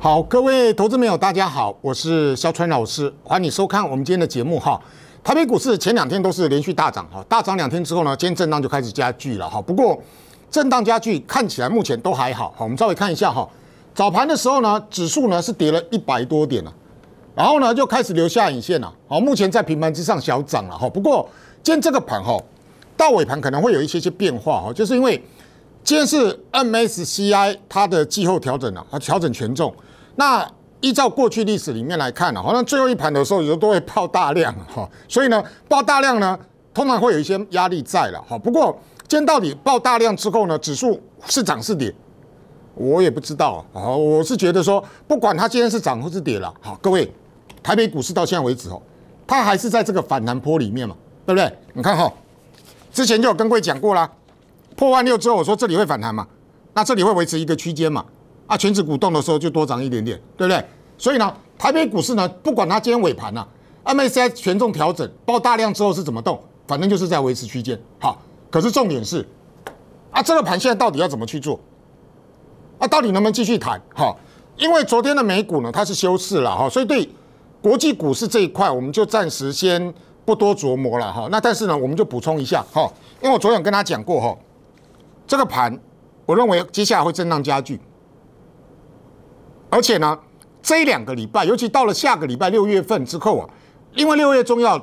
好，各位投资朋友，大家好，我是肖川老师，欢迎收看我们今天的节目哈。台北股市前两天都是连续大涨哈，大涨两天之后呢，今天震荡就开始加剧了哈。不过震荡加剧看起来目前都还好好，我们稍微看一下哈，早盘的时候呢，指数呢是跌了一百多点了，然后呢就开始留下影线了。好，目前在平盘之上小涨了哈。不过今天这个盘哈，到尾盘可能会有一些些变化哈，就是因为今天是 MSCI 它的季后调整啊，它调整权重。那依照过去历史里面来看呢，好像最后一盘的时候，有时候都会爆大量哈，所以呢，爆大量呢，通常会有一些压力在了哈。不过，今天到底爆大量之后呢，指数是涨是跌，我也不知道啊。我是觉得说，不管它今天是涨或是跌了，好，各位，台北股市到现在为止哦，它还是在这个反弹坡里面嘛，对不对？你看哈，之前就有跟各位讲过啦，破万六之后，我说这里会反弹嘛，那这里会维持一个区间嘛。啊，全指股动的时候就多涨一点点，对不对？所以呢，台北股市呢，不管它今天尾盘呢，M A C S 权重调整爆大量之后是怎么动，反正就是在维持区间。好，可是重点是，啊，这个盘现在到底要怎么去做？啊，到底能不能继续谈？哈，因为昨天的美股呢，它是休市了，哈，所以对国际股市这一块，我们就暂时先不多琢磨了，哈。那但是呢，我们就补充一下，哈，因为我昨天跟他讲过，哈，这个盘，我认为接下来会震荡加剧。而且呢，这两个礼拜，尤其到了下个礼拜六月份之后啊，因为六月中要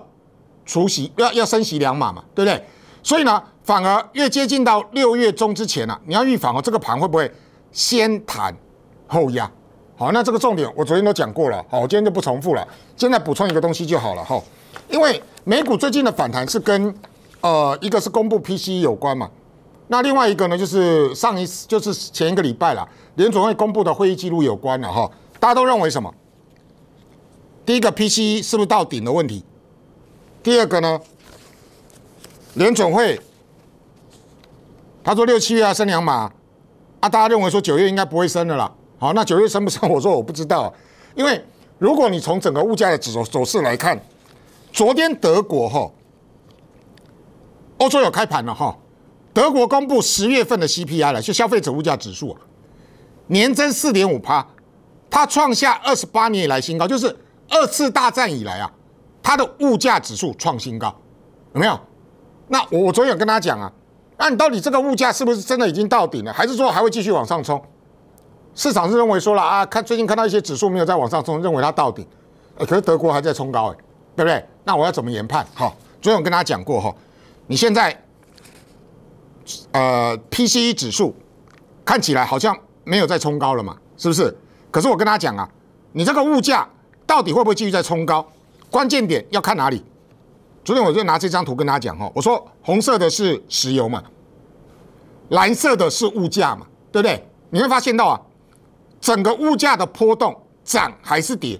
除息，要要升息两码嘛，对不对？所以呢，反而越接近到六月中之前呢，你要预防哦，这个盘会不会先弹后压？好，那这个重点我昨天都讲过了，好，我今天就不重复了，现在补充一个东西就好了哈，因为美股最近的反弹是跟呃一个是公布 PCE 有关嘛。那另外一个呢，就是上一次就是前一个礼拜了，联总会公布的会议记录有关了哈，大家都认为什么？第一个 PCE 是不是到顶的问题？第二个呢，联总会他说六七月要升两码，啊，大家认为说九月应该不会升的啦。好，那九月升不升？我说我不知道，因为如果你从整个物价的走走势来看，昨天德国哈，欧洲有开盘了哈。德国公布十月份的 CPI 了，就消费者物价指数啊，年增四点五帕，它创下二十八年以来新高，就是二次大战以来啊，它的物价指数创新高，有没有？那我我昨天有跟大家讲啊，那你到底这个物价是不是真的已经到顶了，还是说还会继续往上冲？市场是认为说了啊，看最近看到一些指数没有再往上冲，认为它到顶，可是德国还在冲高，哎，对不对？那我要怎么研判？好，昨天我跟大家讲过哈，你现在。呃，PCE 指数看起来好像没有再冲高了嘛，是不是？可是我跟大家讲啊，你这个物价到底会不会继续在冲高？关键点要看哪里？昨天我就拿这张图跟大家讲哦，我说红色的是石油嘛，蓝色的是物价嘛，对不对？你会发现到啊，整个物价的波动涨还是跌，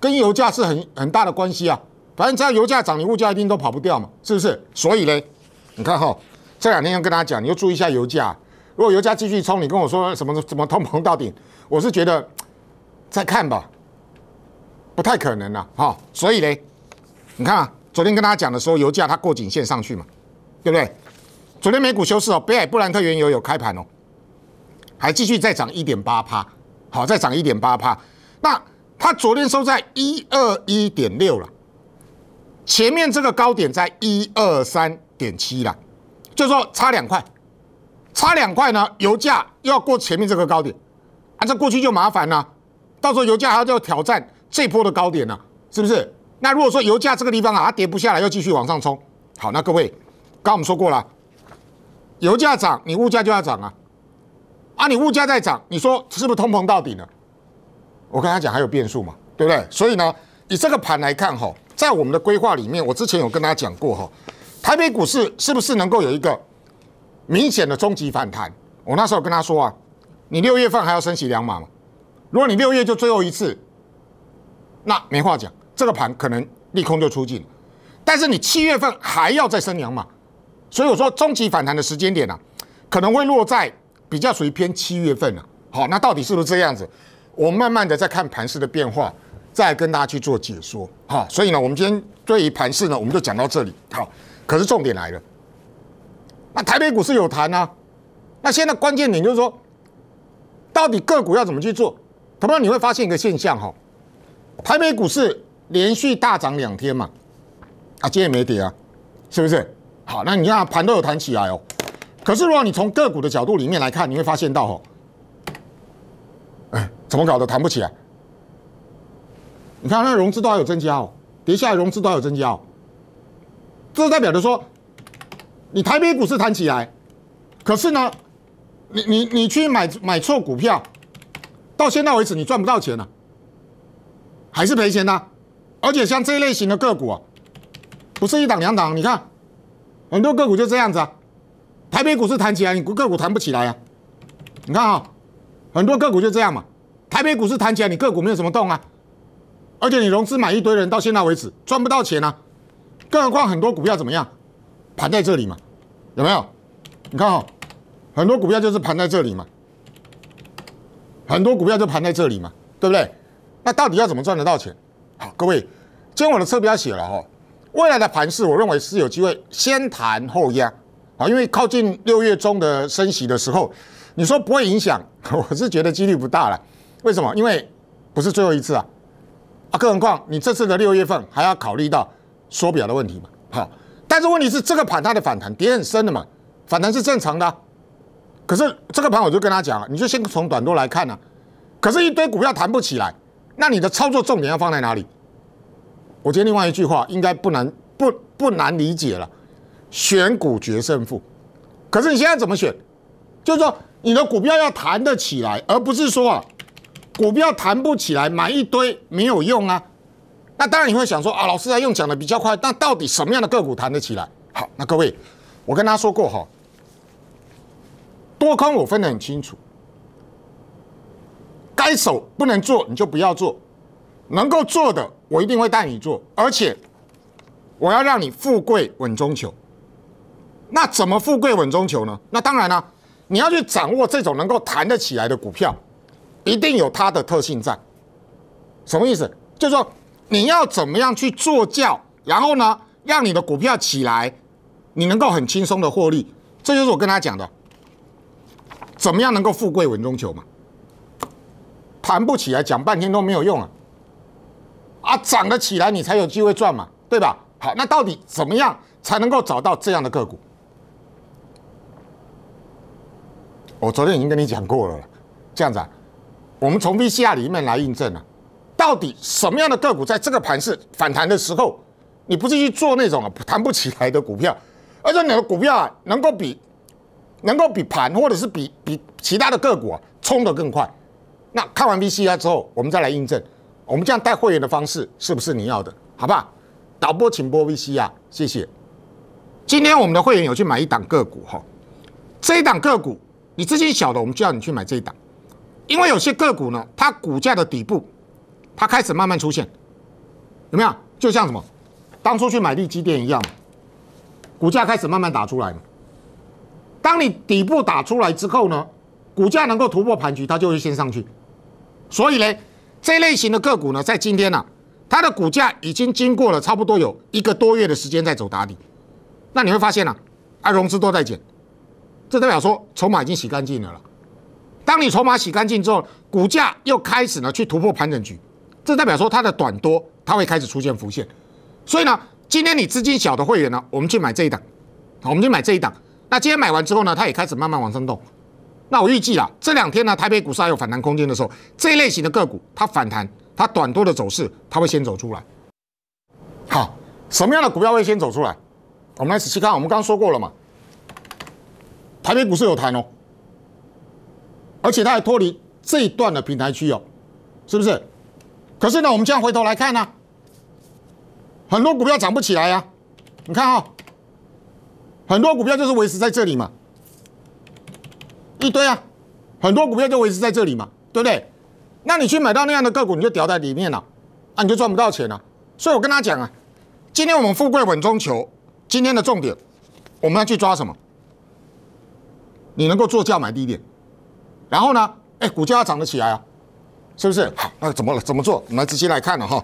跟油价是很很大的关系啊。反正只要油价涨，你物价一定都跑不掉嘛，是不是？所以呢，你看哈。这两天又跟大家讲，你要注意一下油价。如果油价继续冲，你跟我说什么怎么通膨到顶，我是觉得再看吧，不太可能了哈。所以呢，你看啊，昨天跟大家讲的时候，油价它过颈线上去嘛，对不对？昨天美股休市哦，北海布兰特原油有开盘哦，还继续再涨一点八帕，好，再涨一点八帕。那它昨天收在一二一点六了，前面这个高点在一二三点七了。就是说差两块，差两块呢，油价又要过前面这个高点，啊，这过去就麻烦了，到时候油价还要挑战这波的高点呢，是不是？那如果说油价这个地方啊，它跌不下来，又继续往上冲，好，那各位，刚刚我们说过了，油价涨，你物价就要涨啊，啊，你物价在涨，你说是不是通膨到底呢？我跟他讲还有变数嘛，对不对？所以呢，以这个盘来看哈，在我们的规划里面，我之前有跟大家讲过哈。台北股市是不是能够有一个明显的终极反弹？我那时候跟他说啊，你六月份还要升起两码嘛。如果你六月就最后一次，那没话讲，这个盘可能利空就出尽。但是你七月份还要再升两码，所以我说终极反弹的时间点呢，可能会落在比较属于偏七月份了。好，那到底是不是这样子？我慢慢的在看盘势的变化，再跟大家去做解说。好，所以呢，我们今天对于盘势呢，我们就讲到这里。好。可是重点来了，那台北股市有谈啊，那现在关键点就是说，到底个股要怎么去做？同样你会发现一个现象哈，台北股市连续大涨两天嘛，啊，今天没跌啊，是不是？好，那你看盘都有弹起来哦，可是如果你从个股的角度里面来看，你会发现到哦，哎，怎么搞的弹不起来？你看那融资都有增加哦，跌下来融资都有增加。哦。这代表着说，你台北股市谈起来，可是呢，你你你去买买错股票，到现在为止你赚不到钱了，还是赔钱啊？而且像这一类型的个股啊，不是一档两档，你看，很多个股就这样子啊。台北股市谈起来，你个股谈不起来啊。你看啊，很多个股就这样嘛。台北股市谈起来，你个股没有什么动啊。而且你融资买一堆人，到现在为止赚不到钱啊。更何况很多股票怎么样，盘在这里嘛，有没有？你看哦，很多股票就是盘在这里嘛，很多股票就盘在这里嘛，对不对？那到底要怎么赚得到钱？好，各位，今天我的车标写了哈。未来的盘势我认为是有机会先弹后压啊，因为靠近六月中的升息的时候，你说不会影响，我是觉得几率不大了。为什么？因为不是最后一次啊，啊，更何况你这次的六月份还要考虑到。缩表的问题嘛，好，但是问题是这个盘它的反弹跌很深的嘛，反弹是正常的，可是这个盘我就跟他讲了，你就先从短多来看呢，可是，一堆股票弹不起来，那你的操作重点要放在哪里？我天另外一句话，应该不难不不难理解了，选股决胜负，可是你现在怎么选？就是说你的股票要弹得起来，而不是说啊，股票弹不起来，买一堆没有用啊。那当然你会想说啊，老师啊，用讲的比较快，那到底什么样的个股谈得起来？好，那各位，我跟大家说过哈，多空我分得很清楚，该守不能做你就不要做，能够做的我一定会带你做，而且我要让你富贵稳中求。那怎么富贵稳中求呢？那当然呢，你要去掌握这种能够谈得起来的股票，一定有它的特性在。什么意思？就是说。你要怎么样去做教，然后呢，让你的股票起来，你能够很轻松的获利，这就是我跟他讲的，怎么样能够富贵稳中求嘛？盘不起来，讲半天都没有用啊！啊，涨得起来，你才有机会赚嘛，对吧？好，那到底怎么样才能够找到这样的个股？我昨天已经跟你讲过了，这样子啊，我们从 VCR 里面来印证啊。到底什么样的个股在这个盘是反弹的时候，你不是去做那种啊弹不起来的股票，而且你的股票啊能够比能够比盘或者是比比其他的个股啊冲得更快？那看完 v c r 之后，我们再来印证，我们这样带会员的方式是不是你要的？好吧，导播请播 v c r 谢谢。今天我们的会员有去买一档个股哈，这一档个股你资金小的，我们就要你去买这一档，因为有些个股呢，它股价的底部。它开始慢慢出现，有没有？就像什么，当初去买地基电一样，股价开始慢慢打出来。当你底部打出来之后呢，股价能够突破盘局，它就会先上去。所以呢，这类型的个股呢，在今天呢，它的股价已经经过了差不多有一个多月的时间在走打底。那你会发现呢，啊，融资都在减，这代表说筹码已经洗干净了了。当你筹码洗干净之后，股价又开始呢去突破盘整局。这代表说它的短多，它会开始出现浮现，所以呢，今天你资金小的会员呢，我们去买这一档，我们去买这一档。那今天买完之后呢，它也开始慢慢往上动。那我预计啊，这两天呢，台北股市还有反弹空间的时候，这类型的个股它反弹，它短多的走势，它会先走出来。好，什么样的股票会先走出来？我们来仔细看，我们刚刚说过了嘛，台北股市有谈哦，而且它还脱离这一段的平台区哦，是不是？可是呢，我们这样回头来看呢，很多股票涨不起来呀。你看啊，很多股票就是维持在这里嘛，一堆啊，很多股票就维持在这里嘛，对不对？那你去买到那样的个股，你就掉在里面了，啊，你就赚不到钱了。所以我跟他讲啊，今天我们富贵稳中求，今天的重点我们要去抓什么？你能够做价买低点，然后呢，哎，股价涨得起来啊。是不是？好，那怎么怎么做？我们来直接来看了哈。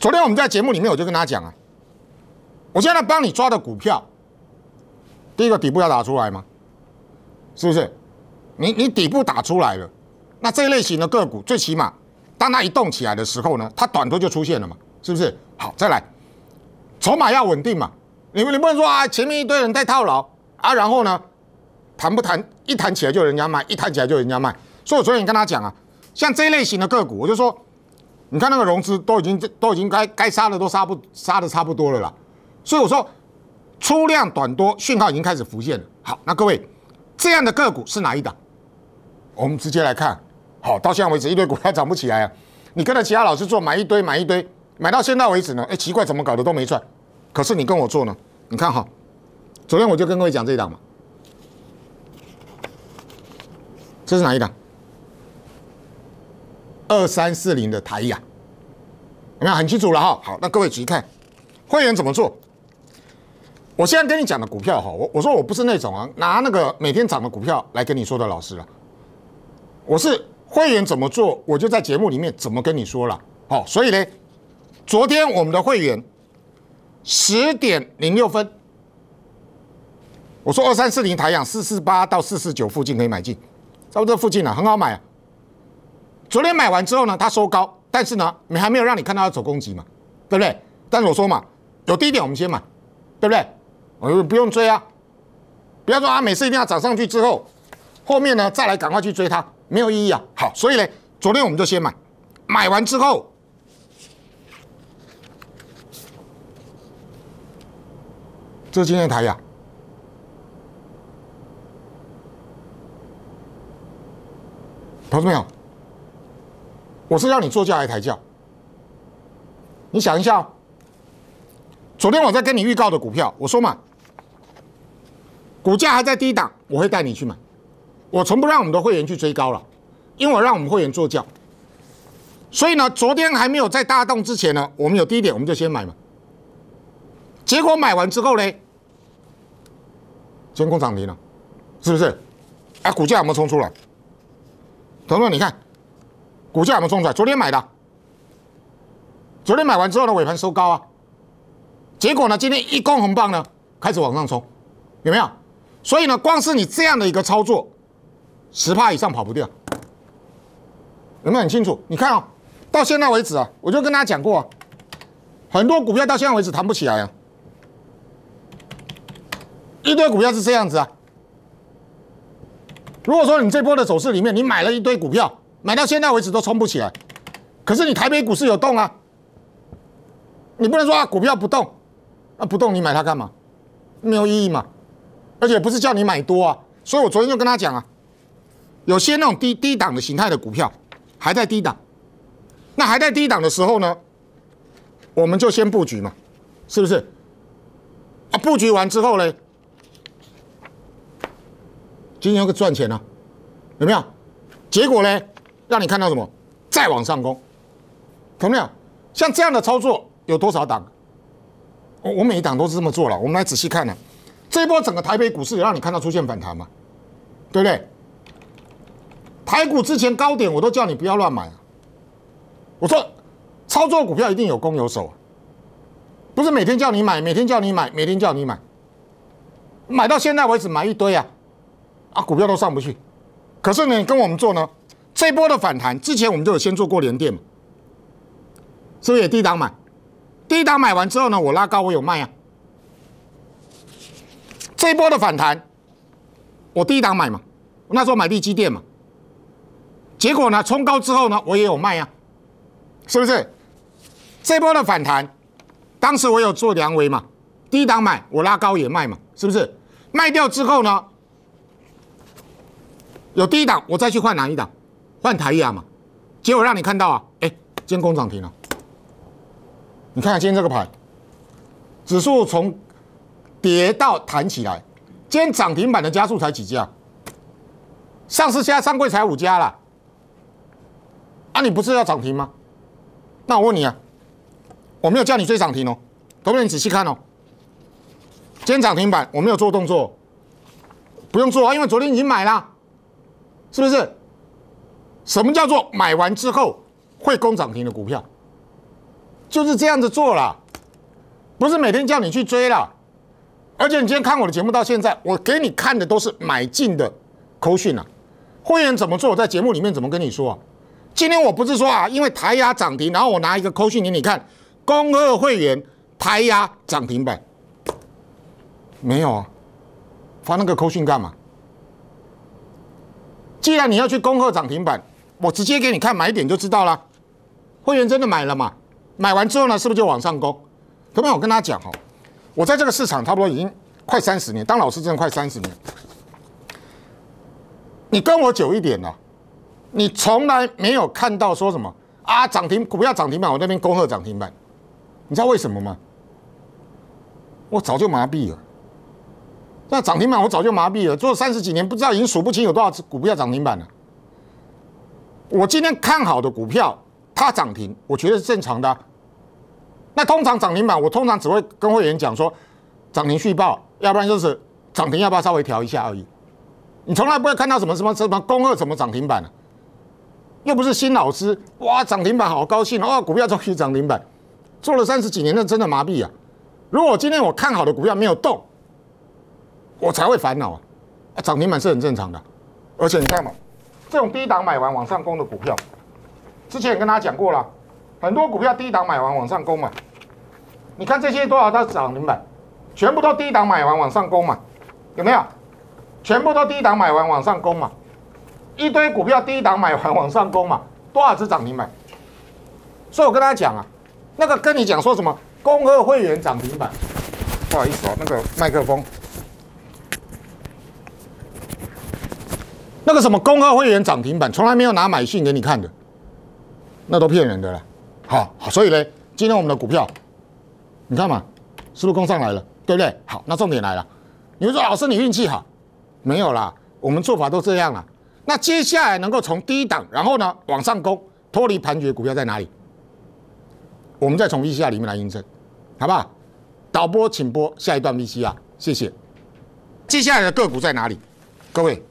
昨天我们在节目里面我就跟他讲啊，我现在帮你抓的股票，第一个底部要打出来吗？是不是？你你底部打出来了，那这一类型的个股最起码当它一动起来的时候呢，它短多就出现了嘛，是不是？好，再来，筹码要稳定嘛，你你不能说啊前面一堆人在套牢啊，然后呢谈不谈一谈起来就人家卖，一谈起来就人家卖，所以我昨天跟他讲啊。像这一类型的个股，我就说，你看那个融资都已经都已经该该杀的都杀不杀的差不多了啦，所以我说，出量短多讯号已经开始浮现了。好，那各位，这样的个股是哪一档？我们直接来看。好，到现在为止一堆股票 涨不起来啊，你跟着其他老师做，买一堆买一堆，买到现在为止呢，哎，奇怪，怎么搞的都没赚？可是你跟我做呢，你看哈，昨天我就跟各位讲这一档嘛，这是哪一档？二三四零的台阳，你看很清楚了哈。好，那各位注意看，会员怎么做？我现在跟你讲的股票哈，我我说我不是那种啊，拿那个每天涨的股票来跟你说的老师了。我是会员怎么做，我就在节目里面怎么跟你说了。好，所以呢，昨天我们的会员十点零六分，我说二三四零台阳四四八到四四九附近可以买进，在我这附近啊，很好买啊。昨天买完之后呢，它收高，但是呢，你还没有让你看到它走攻击嘛，对不对？但是我说嘛，有低点我们先买，对不对？我们不用追啊，不要说啊，每次一定要涨上去之后，后面呢再来赶快去追它，没有意义啊。好，所以呢，昨天我们就先买，买完之后，这今天台呀，跑没有？我是要你坐轿还抬轿？你想一下，昨天我在跟你预告的股票，我说嘛，股价还在低档，我会带你去买。我从不让我们的会员去追高了，因为我让我们会员做轿。所以呢，昨天还没有在大动之前呢，我们有低点我们就先买嘛。结果买完之后呢，监控涨停了，是不是？啊，股价有没有冲出来？彤彤，你看。股价有没冲出来，昨天买的，昨天买完之后呢，尾盘收高啊，结果呢，今天一公红棒呢，开始往上冲，有没有？所以呢，光是你这样的一个操作，十趴以上跑不掉，有没有？很清楚，你看啊，到现在为止啊，我就跟大家讲过，很多股票到现在为止谈不起来啊，一堆股票是这样子啊。如果说你这波的走势里面，你买了一堆股票。买到现在为止都冲不起来，可是你台北股市有动啊，你不能说啊股票不动，啊不动你买它干嘛？没有意义嘛，而且不是叫你买多啊，所以我昨天就跟他讲啊，有些那种低低档的形态的股票，还在低档，那还在低档的时候呢，我们就先布局嘛，是不是？啊布局完之后呢，今天可赚钱了，有没有？结果呢？让你看到什么？再往上攻，懂没有？像这样的操作有多少档？我我每一档都是这么做了。我们来仔细看呢，这一波整个台北股市，让你看到出现反弹嘛，对不对？台股之前高点，我都叫你不要乱买。我说，操作股票一定有攻有守啊，不是每天叫你买，每天叫你买，每天叫你买，买到现在为止买一堆啊，啊，股票都上不去。可是呢，跟我们做呢？这波的反弹之前我们就有先做过连电嘛，是不是？也低档买，低档买完之后呢，我拉高我有卖啊。这波的反弹，我低档买嘛，那时候买地基电嘛，结果呢冲高之后呢，我也有卖啊，是不是？这波的反弹，当时我有做量维嘛，低档买我拉高也卖嘛，是不是？卖掉之后呢，有低档我再去换哪一档？换台亚嘛，结果让你看到啊！哎，天工涨停了。你看今天这个盘，指数从跌到弹起来，今天涨停板的加速才几家？上现加上柜才五家啦。啊，你不是要涨停吗？那我问你啊，我没有叫你追涨停哦，能不你仔细看哦？今天涨停板我没有做动作，不用做啊，因为昨天已经买了，是不是？什么叫做买完之后会攻涨停的股票？就是这样子做了，不是每天叫你去追了。而且你今天看我的节目到现在，我给你看的都是买进的扣讯啊。会员怎么做？我在节目里面怎么跟你说啊？今天我不是说啊，因为抬压涨停，然后我拿一个扣讯给你看，攻贺会员抬压涨停板没有？啊？发那个扣讯干嘛？既然你要去恭贺涨停板。我直接给你看买点就知道了，会员真的买了嘛？买完之后呢，是不是就往上攻？同样，我跟他讲哦，我在这个市场差不多已经快三十年，当老师真的快三十年。你跟我久一点了，你从来没有看到说什么啊涨停股要涨停板，我那边恭贺涨停板。你知道为什么吗？我早就麻痹了，那涨停板我早就麻痹了，做三十几年，不知道已经数不清有多少只股要涨停板了。我今天看好的股票，它涨停，我觉得是正常的。那通常涨停板，我通常只会跟会员讲说，涨停续报，要不然就是涨停要不要稍微调一下而已。你从来不会看到什么什么什么攻二什么涨停板又不是新老师哇涨停板好高兴哇股票就可以涨停板，做了三十几年那真的麻痹啊！如果今天我看好的股票没有动，我才会烦恼啊。涨停板是很正常的，而且你看嘛。这种低档买完往上攻的股票，之前也跟大家讲过了，很多股票低档买完往上攻嘛。你看这些多少都涨停板，全部都低档买完往上攻嘛，有没有？全部都低档买完往上攻嘛，一堆股票低档买完往上攻嘛，多少只涨停板？所以我跟大家讲啊，那个跟你讲说什么，工合会员涨停板，不好意思哦，那个麦克风。那个什么工号会员涨停板从来没有拿买讯给你看的，那都骗人的啦。好，所以呢，今天我们的股票，你看嘛，是不是攻上来了？对不对？好，那重点来了，你们说老师你运气好？没有啦，我们做法都这样了。那接下来能够从低档，然后呢往上攻，脱离盘局的股票在哪里？我们再从 VCR 里面来印证，好不好？导播请播下一段 VCR，谢谢。接下来的个股在哪里？各位？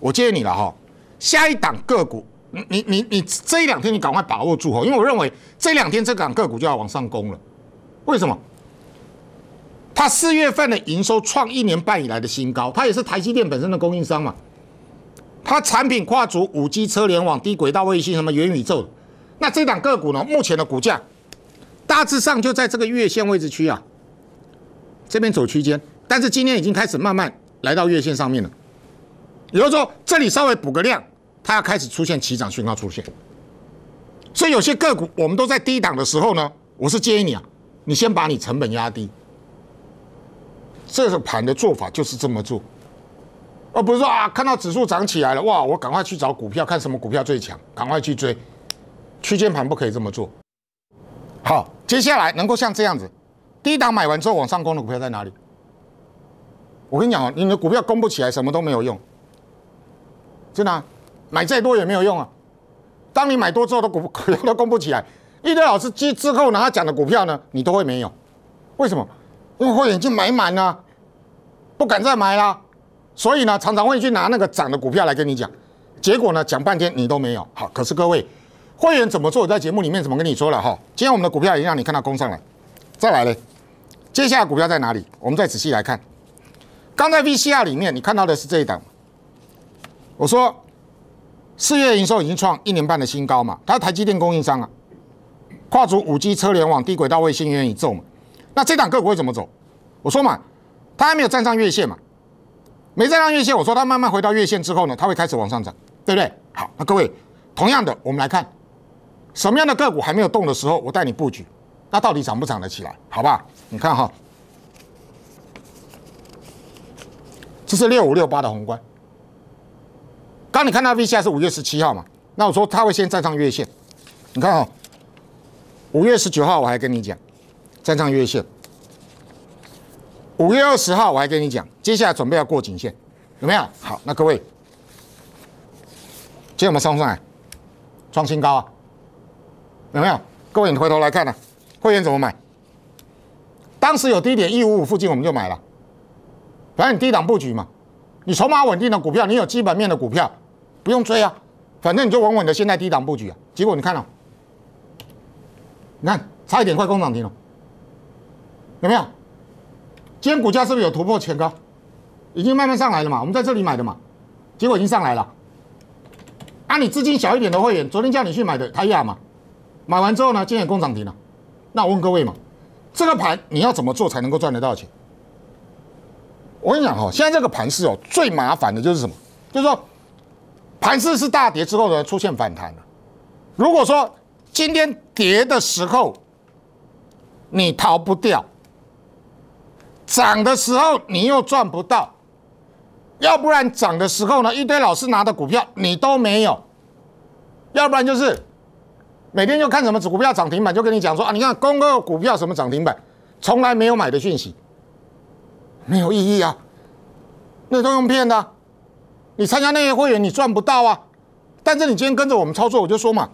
我建议你了哈，下一档个股，你你你这一两天你赶快把握住哦，因为我认为这两天这档个股就要往上攻了。为什么？它四月份的营收创一年半以来的新高，它也是台积电本身的供应商嘛。它产品跨足五 G 车联网、低轨道卫星、什么元宇宙。那这档个股呢，目前的股价大致上就在这个月线位置区啊，这边走区间，但是今天已经开始慢慢来到月线上面了。也就是说，这里稍微补个量，它要开始出现起涨讯号出现。所以有些个股我们都在低档的时候呢，我是建议你啊，你先把你成本压低。这个盘的做法就是这么做，而不是说啊，看到指数涨起来了，哇，我赶快去找股票看什么股票最强，赶快去追。区间盘不可以这么做。好，接下来能够像这样子，低档买完之后往上攻的股票在哪里？我跟你讲哦，你的股票攻不起来，什么都没有用。真的，买再多也没有用啊！当你买多之后，都股票都供不起来。一堆老师进之后呢，他讲的股票呢，你都会没有。为什么？因为会员已经买满了，不敢再买了。所以呢，常常会去拿那个涨的股票来跟你讲。结果呢，讲半天你都没有。好，可是各位，会员怎么做？我在节目里面怎么跟你说了哈？今天我们的股票已经让你看到攻上来。再来嘞，接下来股票在哪里？我们再仔细来看。刚在 VCR 里面你看到的是这一档。我说，四月营收已经创一年半的新高嘛，它台积电供应商啊，跨足五 G 车联网、低轨道卫星，愿意做嘛？那这档个股会怎么走？我说嘛，它还没有站上月线嘛，没站上月线，我说它慢慢回到月线之后呢，它会开始往上涨，对不对？好，那各位，同样的，我们来看什么样的个股还没有动的时候，我带你布局，它到底涨不涨得起来？好不好？你看哈，这是六五六八的宏观。那你看到 V 下是五月十七号嘛？那我说它会先站上月线，你看哦，五月十九号我还跟你讲，站上月线。五月二十号我还跟你讲，接下来准备要过颈线，有没有？好，那各位，今天我们冲上来，创新高啊，有没有？各位你回头来看呢，会员怎么买？当时有低点一五五附近我们就买了，反正你低档布局嘛，你筹码稳定的股票，你有基本面的股票。不用追啊，反正你就稳稳的现在低档布局啊。结果你看了，你看差一点快攻涨停了，有没有？今天股价是不是有突破前高？已经慢慢上来了嘛，我们在这里买的嘛，结果已经上来了。啊，你资金小一点的会员，昨天叫你去买的，他要嘛，买完之后呢，今天工涨停了。那我问各位嘛，这个盘你要怎么做才能够赚得到钱？我跟你讲哈，现在这个盘是哦，最麻烦的就是什么？就是说。盘势是大跌之后呢出现反弹了。如果说今天跌的时候你逃不掉，涨的时候你又赚不到，要不然涨的时候呢一堆老师拿的股票你都没有，要不然就是每天就看什么股股票涨停板就跟你讲说啊你看公告股票什么涨停板从来没有买的讯息，没有意义啊，那都用骗的。你参加那些会员，你赚不到啊！但是你今天跟着我们操作，我就说嘛，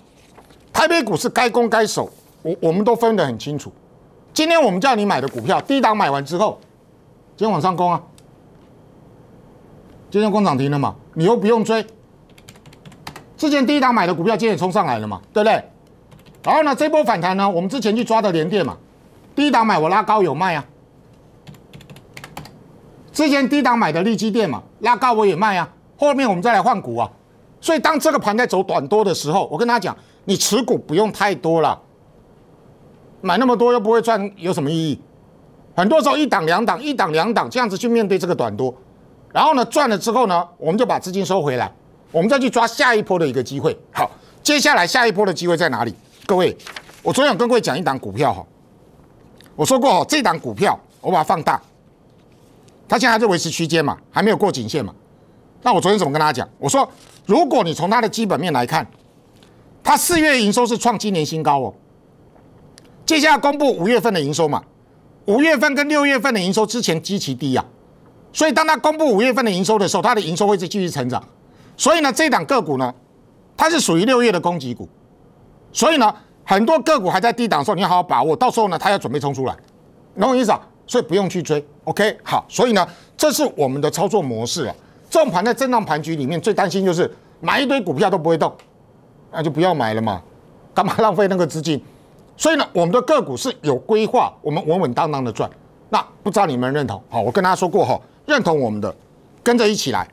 台北股市该攻该守，我我们都分得很清楚。今天我们叫你买的股票，低档买完之后，今天往上攻啊！今天工厂停了嘛，你又不用追。之前低档买的股票，今天也冲上来了嘛，对不对？然后呢，这波反弹呢，我们之前去抓的联电嘛，低档买我拉高有卖啊。之前低档买的立基电嘛，拉高我也卖啊。后面我们再来换股啊，所以当这个盘在走短多的时候，我跟大家讲，你持股不用太多了，买那么多又不会赚，有什么意义？很多时候一档两档，一档两档这样子去面对这个短多，然后呢赚了之后呢，我们就把资金收回来，我们再去抓下一波的一个机会。好，接下来下一波的机会在哪里？各位，我昨天跟各位讲一档股票哈，我说过哈，这档股票我把它放大，它现在还在维持区间嘛，还没有过颈线嘛。那我昨天怎么跟大家讲？我说，如果你从它的基本面来看，它四月营收是创今年新高哦。接下来公布五月份的营收嘛，五月份跟六月份的营收之前极其低啊，所以当它公布五月份的营收的时候，它的营收会是继续成长。所以呢，这档个股呢，它是属于六月的攻击股，所以呢，很多个股还在低档的时候，你要好好把握，到时候呢，它要准备冲出来，懂我意思啊？所以不用去追。OK，好，所以呢，这是我们的操作模式了。这种盘在震荡盘局里面，最担心就是买一堆股票都不会动，那就不要买了嘛，干嘛浪费那个资金？所以呢，我们的个股是有规划，我们稳稳当当的赚。那不知道你们认同？好，我跟大家说过哈，认同我们的，跟着一起来。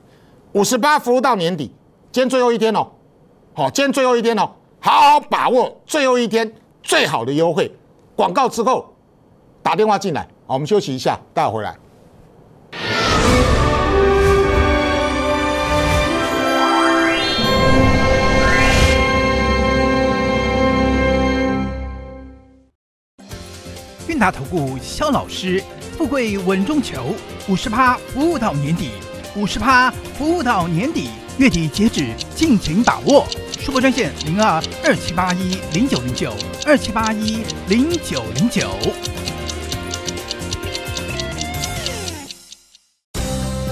五十八服务到年底，今天最后一天哦，好，今天最后一天哦，好好把握最后一天最好的优惠。广告之后打电话进来，好，我们休息一下，待会回来。大投顾肖老师，富贵稳中求，五十趴服务到年底，五十趴服务到年底，月底截止，尽情把握。收拨专线零二二七八一零九零九二七八一零九零九。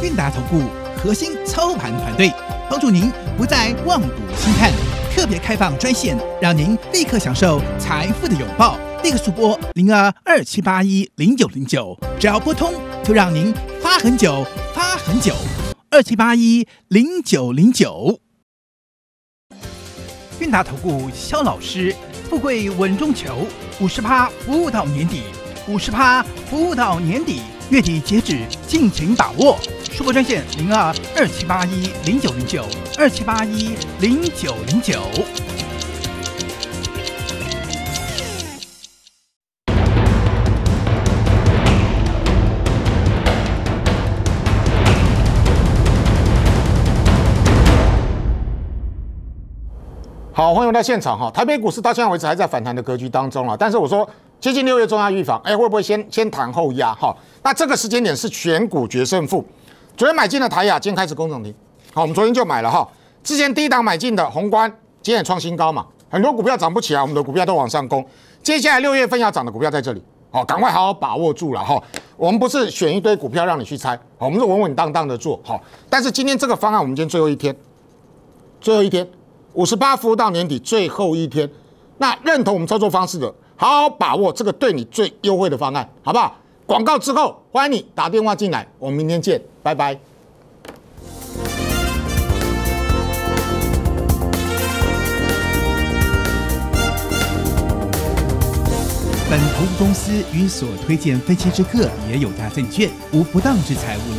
韵达投顾核心操盘团队，帮助您不再望股兴叹，特别开放专线，让您立刻享受财富的拥抱。这个速播零二二七八一零九零九，只要拨通就让您发很久，发很久。二七八一零九零九，韵达投顾肖老师，富贵稳中求，五十趴服务到年底，五十趴服务到年底，月底截止，尽情把握。速播专线零二二七八一零九零九，二七八一零九零九。好，欢迎到现场哈。台北股市到现在为止还在反弹的格局当中啊。但是我说接近六月中要预防，哎，会不会先先弹后压哈？那这个时间点是选股决胜负。昨天买进了台雅，今天开始攻整停。好，我们昨天就买了哈，之前低档买进的宏观，今天创新高嘛，很多股票涨不起来，我们的股票都往上攻。接下来六月份要涨的股票在这里，好，赶快好好把握住了哈。我们不是选一堆股票让你去猜，我们是稳稳当当的做。好，但是今天这个方案，我们今天最后一天，最后一天。五十八服务到年底最后一天，那认同我们操作方式的，好好把握这个对你最优惠的方案，好不好？广告之后欢迎你打电话进来，我们明天见，拜拜。本投资公司与所推荐分期之客也有大证券无不当之财务。